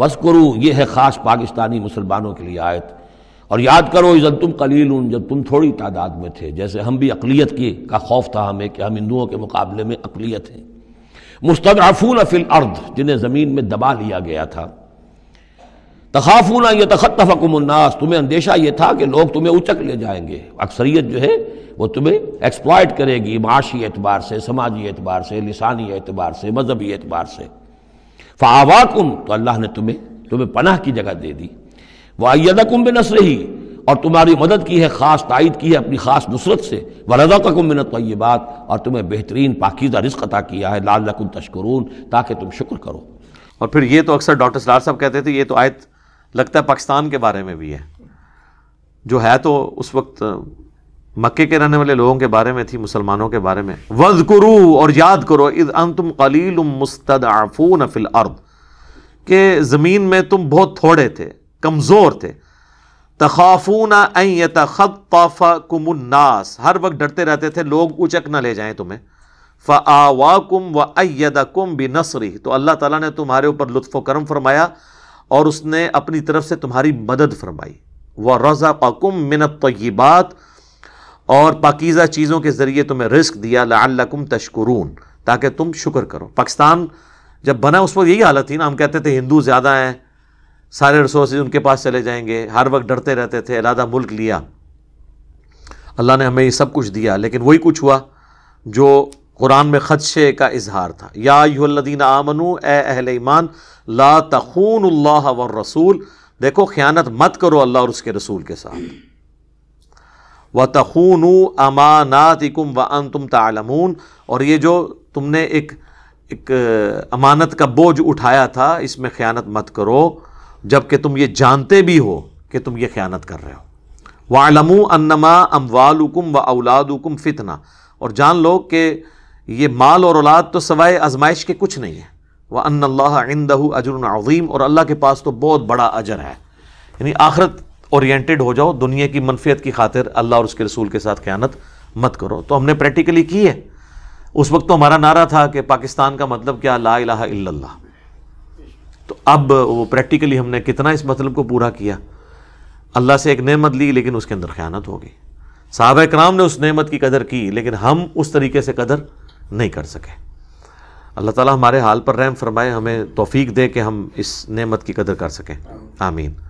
वस्करु ये है ख़ास पाकिस्तानी मुसलमानों के लिए आयत और याद करो इज़त तुम कलील उन जब तुम थोड़ी तादाद में थे जैसे हम भी अकलीत की का खौफ था हमें कि हम हिंदुओं के मुकाबले में अकलीत हैं मुस्तराफून फिल अर्द जिन्हें ज़मीन में दबा लिया गया था तखाफूना यह तफकुमन्नास तुम्हें अंदेशा यह था कि लोग तुम्हें उचक ले जाएंगे अक्सरियत जो है वो तुम्हें एक्सप्लॉयट करेगी माशी एतबार से समाजी एतबार से लसानी एतबार से मजहबी एतबार से फ़ावाकुम तो अल्लाह ने तुम्हें तुम्हें पनाह की जगह दे दी वायदकुम बे नसर ही और तुम्हारी मदद की है ख़ास तायद की है अपनी ख़ास नुसरत से का तो ये बात और तुम्हें बेहतरीन पाकिजा रिस्क अता किया है लाल लकुम तशकरून ताकि तुम शुक्र करो और फिर ये तो अक्सर डॉक्टर सलार साहब कहते थे ये तो आयत लगता है पाकिस्तान के बारे में भी है जो है तो उस वक्त मक्के के रहने वाले लोगों के बारे में थी मुसलमानों के बारे में वज करो और याद करो इद तुम कलील मुस्तफ़ून फिल अर्द के ज़मीन में तुम बहुत थोड़े थे कमज़ोर थे तखाफून तखतफाकुमन्नास हर वक्त डरते रहते थे लोग उचक ना ले जाएं तुम्हें कुम व कुम बी नसरी तो अल्लाह ताला ने तुम्हारे ऊपर लुत्फ़ करम फरमाया और उसने अपनी तरफ से तुम्हारी मदद फरमाई व रज़ा मिनत तयबात तो और पाकिज़ा चीज़ों के ज़रिए तुम्हें रिस्क दिया लाकुम तशकरून ताकि तुम शुक्र करो पाकिस्तान जब बना उस वक्त यही हालत थी ना हम कहते थे हिंदू ज़्यादा हैं सारे रिसोर्स उनके पास चले जाएंगे हर वक्त डरते रहते थे अलादा मुल्क लिया अल्लाह ने हमें ये सब कुछ दिया लेकिन वही कुछ हुआ जो कुरान में ख़दशे का इजहार था यादीन आमनु एहल ईमान ला तखून व रसूल देखो ख़्यानत मत करो अल्लाह और उसके रसूल के साथ व तखून अमानातिकुम व अन तुम तालमून और ये जो तुमने एक एक अमानत का बोझ उठाया था इसमें ख़यानत मत करो जबकि तुम ये जानते भी हो कि तुम ये ख़यानत कर रहे हो वालमू अन्नमा अमवालकुम व औलादुकुम फितना और जान लो कि ये माल और औलाद तो सवाए आजमाइश के कुछ नहीं है व अल्लाह इंदू अजर अज़ीम और अल्लाह के पास तो बहुत बड़ा अजर है यानी आखरत ओरिएंटेड हो जाओ दुनिया की मनफियत की खातिर अल्लाह और उसके रसूल के साथ ख्यानत मत करो तो हमने प्रैक्टिकली की है उस वक्त तो हमारा नारा था कि पाकिस्तान का मतलब क्या ला इलाहा इल्लल्लाह तो अब वो प्रैक्टिकली हमने कितना इस मतलब को पूरा किया अल्लाह से एक नेमत ली लेकिन उसके अंदर ख्यानत हो गई साहब कराम ने उस नेमत की कदर की लेकिन हम उस तरीके से कदर नहीं कर सके अल्लाह ताला हमारे हाल पर रहम फरमाए हमें तोफ़ी दे कि हम इस नेमत की कदर कर सकें आमीन